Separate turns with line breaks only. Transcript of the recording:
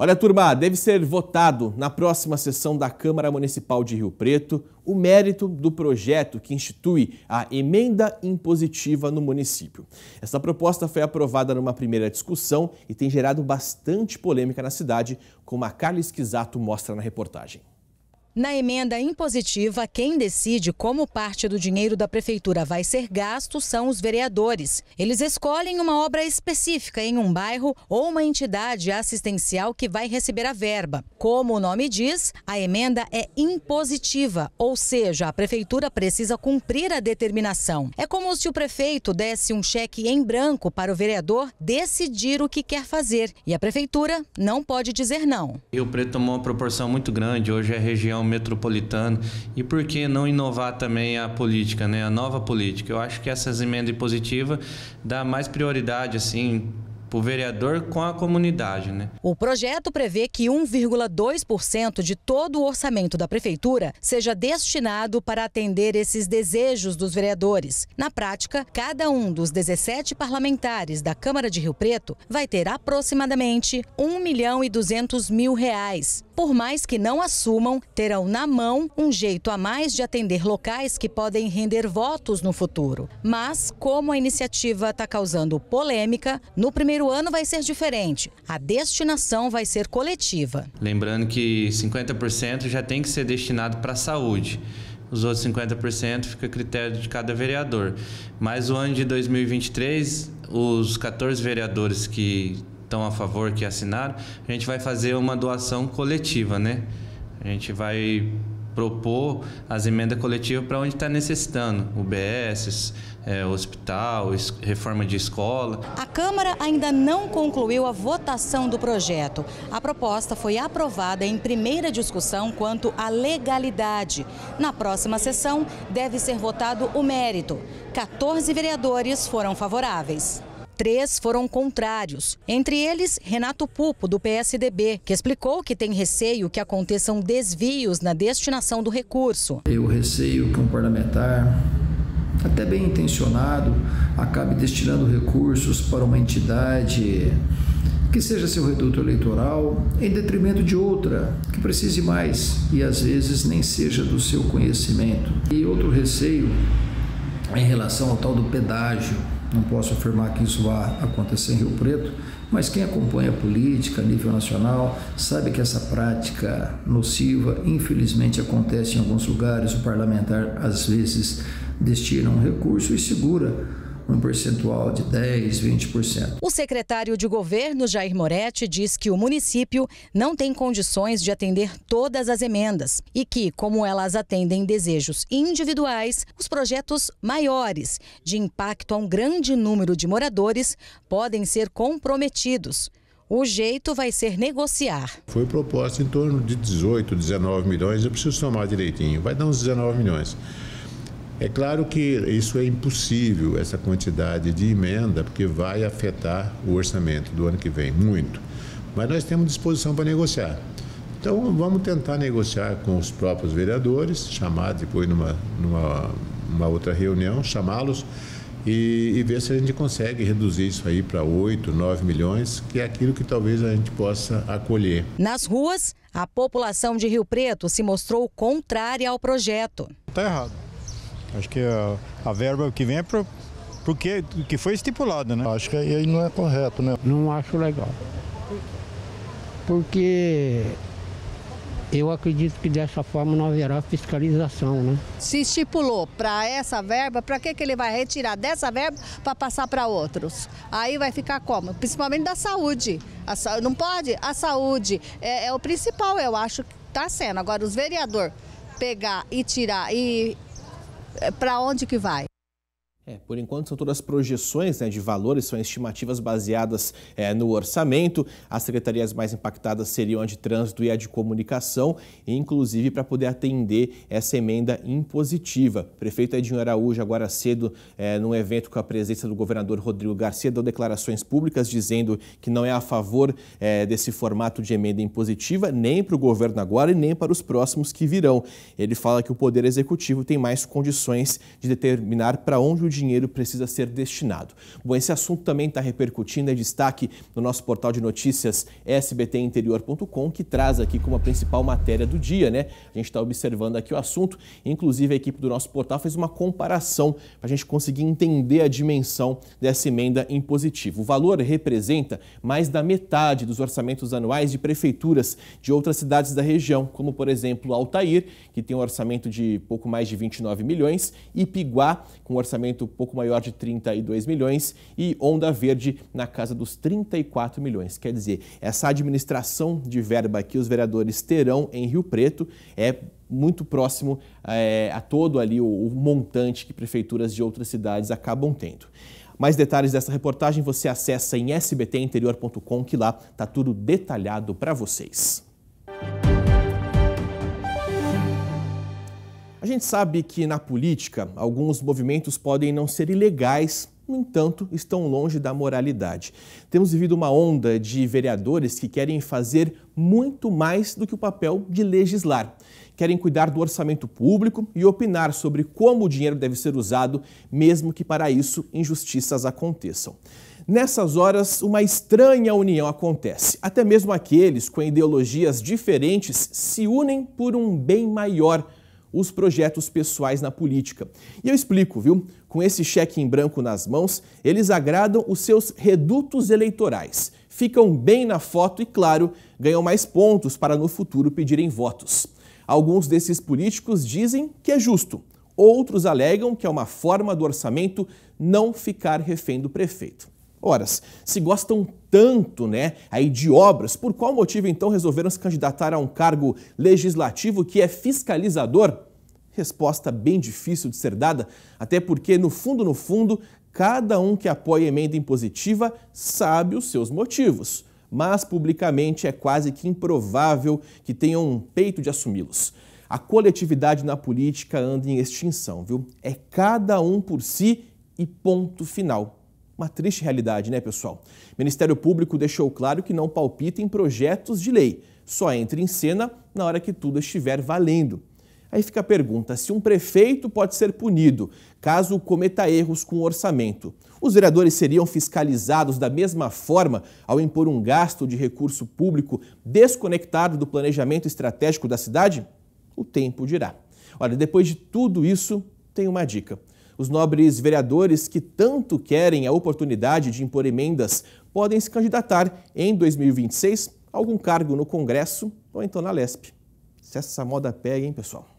Olha, turma, deve ser votado na próxima sessão da Câmara Municipal de Rio Preto o mérito do projeto que institui a emenda impositiva no município. Essa proposta foi aprovada numa primeira discussão e tem gerado bastante polêmica na cidade, como a Carla Esquisato mostra na reportagem.
Na emenda impositiva, quem decide como parte do dinheiro da prefeitura vai ser gasto são os vereadores. Eles escolhem uma obra específica em um bairro ou uma entidade assistencial que vai receber a verba. Como o nome diz, a emenda é impositiva, ou seja, a prefeitura precisa cumprir a determinação. É como se o prefeito desse um cheque em branco para o vereador decidir o que quer fazer e a prefeitura não pode dizer não.
E o preto tomou uma proporção muito grande, hoje é região metropolitano e por que não inovar também a política, né, a nova política. Eu acho que essas emendas positivas dá mais prioridade assim para o vereador com a comunidade. Né?
O projeto prevê que 1,2% de todo o orçamento da prefeitura seja destinado para atender esses desejos dos vereadores. Na prática, cada um dos 17 parlamentares da Câmara de Rio Preto vai ter aproximadamente 1 milhão e 200 mil reais por mais que não assumam, terão na mão um jeito a mais de atender locais que podem render votos no futuro. Mas, como a iniciativa está causando polêmica, no primeiro ano vai ser diferente. A destinação vai ser coletiva.
Lembrando que 50% já tem que ser destinado para a saúde. Os outros 50% fica a critério de cada vereador. Mas o ano de 2023, os 14 vereadores que estão a favor que assinaram, a gente vai fazer uma doação coletiva, né? A gente vai propor as emendas coletivas para onde está necessitando, UBS, é, hospital, reforma de escola.
A Câmara ainda não concluiu a votação do projeto. A proposta foi aprovada em primeira discussão quanto à legalidade. Na próxima sessão, deve ser votado o mérito. 14 vereadores foram favoráveis três foram contrários, entre eles Renato Pupo, do PSDB, que explicou que tem receio que aconteçam desvios na destinação do recurso. Eu receio que um parlamentar até bem intencionado, acabe destinando recursos para uma entidade que seja seu reduto eleitoral,
em detrimento de
outra que precise mais e às vezes nem seja do seu conhecimento. E outro receio em relação ao tal do pedágio. Não posso afirmar que isso vá acontecer em Rio Preto, mas quem acompanha a política a nível nacional sabe que essa prática nociva, infelizmente, acontece em alguns lugares. O parlamentar, às vezes, destina um recurso e segura um percentual de 10, 20%. O secretário de governo, Jair Moretti, diz que o município não tem condições de atender todas as emendas e que, como elas atendem desejos individuais, os projetos maiores, de impacto a um grande número de moradores, podem ser comprometidos. O jeito vai ser negociar.
Foi proposta em torno de 18, 19 milhões, eu preciso somar direitinho, vai dar uns 19 milhões. É claro que isso é impossível, essa quantidade de emenda, porque vai afetar o orçamento do ano que vem, muito. Mas nós temos disposição para negociar. Então vamos tentar negociar com os próprios vereadores, chamar depois numa, numa uma outra reunião, chamá-los e, e, ver se a gente consegue reduzir isso aí para 8, 9 milhões, que é aquilo que talvez a gente possa acolher.
Nas ruas, a população de Rio Preto se mostrou contrária ao projeto. Está errado Acho que a, a verba que vem é pro, porque que foi
estipulado, né? Acho que aí não é correto, né? Não acho legal. Porque eu acredito que dessa forma não haverá fiscalização, né?
Se estipulou para essa verba, para que, que ele vai retirar dessa verba para passar para outros? Aí vai ficar como? Principalmente da saúde. A, não pode? A saúde é, é o principal, eu acho que está sendo. Agora, os vereadores pegar e tirar e para onde que vai?
É, por enquanto, são todas projeções né, de valores, são estimativas baseadas é, no orçamento. As secretarias mais impactadas seriam a de trânsito e a de comunicação, inclusive para poder atender essa emenda impositiva. O prefeito Edinho Araújo, agora cedo, é, num evento com a presença do governador Rodrigo Garcia, deu declarações públicas dizendo que não é a favor é, desse formato de emenda impositiva, nem para o governo agora e nem para os próximos que virão. Ele fala que o Poder Executivo tem mais condições de determinar para onde o dinheiro precisa ser destinado. Bom, esse assunto também está repercutindo, é destaque no nosso portal de notícias sbtinterior.com, que traz aqui como a principal matéria do dia, né? A gente está observando aqui o assunto, inclusive a equipe do nosso portal fez uma comparação para a gente conseguir entender a dimensão dessa emenda impositiva. O valor representa mais da metade dos orçamentos anuais de prefeituras de outras cidades da região, como por exemplo Altair, que tem um orçamento de pouco mais de 29 milhões, e Piguá, com um orçamento pouco maior de 32 milhões e Onda Verde na casa dos 34 milhões. Quer dizer, essa administração de verba que os vereadores terão em Rio Preto é muito próximo é, a todo ali o, o montante que prefeituras de outras cidades acabam tendo. Mais detalhes dessa reportagem você acessa em sbtinterior.com, que lá está tudo detalhado para vocês. gente sabe que na política alguns movimentos podem não ser ilegais, no entanto, estão longe da moralidade. Temos vivido uma onda de vereadores que querem fazer muito mais do que o papel de legislar. Querem cuidar do orçamento público e opinar sobre como o dinheiro deve ser usado, mesmo que para isso injustiças aconteçam. Nessas horas, uma estranha união acontece. Até mesmo aqueles com ideologias diferentes se unem por um bem maior os projetos pessoais na política. E eu explico, viu? Com esse cheque em branco nas mãos, eles agradam os seus redutos eleitorais, ficam bem na foto e, claro, ganham mais pontos para no futuro pedirem votos. Alguns desses políticos dizem que é justo, outros alegam que é uma forma do orçamento não ficar refém do prefeito. Horas, se gostam tanto, né, aí de obras, por qual motivo então resolveram se candidatar a um cargo legislativo que é fiscalizador? Resposta bem difícil de ser dada, até porque no fundo, no fundo, cada um que apoia emenda impositiva sabe os seus motivos, mas publicamente é quase que improvável que tenham um peito de assumi-los. A coletividade na política anda em extinção, viu? É cada um por si e ponto final. Uma triste realidade, né, pessoal? O Ministério Público deixou claro que não palpita em projetos de lei, só entra em cena na hora que tudo estiver valendo. Aí fica a pergunta: se um prefeito pode ser punido caso cometa erros com o orçamento, os vereadores seriam fiscalizados da mesma forma ao impor um gasto de recurso público desconectado do planejamento estratégico da cidade? O tempo dirá. Olha, depois de tudo isso, tem uma dica. Os nobres vereadores que tanto querem a oportunidade de impor emendas podem se candidatar em 2026 a algum cargo no Congresso ou então na Lespe. Se essa moda pega, hein, pessoal?